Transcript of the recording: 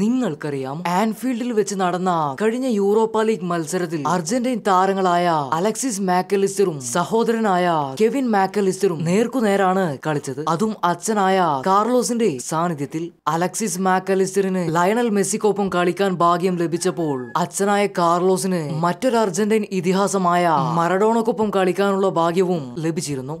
നിങ്ങൾക്കറിയാം ആൻഫീൽഡിൽ വെച്ച് നടന്ന കഴിഞ്ഞ യൂറോപ്പ ലീഗ് മത്സരത്തിൽ അർജന്റീൻ താരങ്ങളായ അലക്സിസ് മാക്കലിസ്റ്ററും സഹോദരനായ കെവിൻ മാക്കലിസ്റ്ററും നേർക്കുനേരാണ് കളിച്ചത് അതും അച്ഛനായ കാർലോസിന്റെ സാന്നിധ്യത്തിൽ അലക്സിസ് മാക്കലിസ്റ്ററിന് ലയണൽ മെസ്സിക്കൊപ്പം കളിക്കാൻ ഭാഗ്യം ലഭിച്ചപ്പോൾ അച്ഛനായ കാർലോസിന് മറ്റൊരു അർജന്റീൻ ഇതിഹാസമായ മറഡോണക്കൊപ്പം കളിക്കാനുള്ള ഭാഗ്യവും ലഭിച്ചിരുന്നു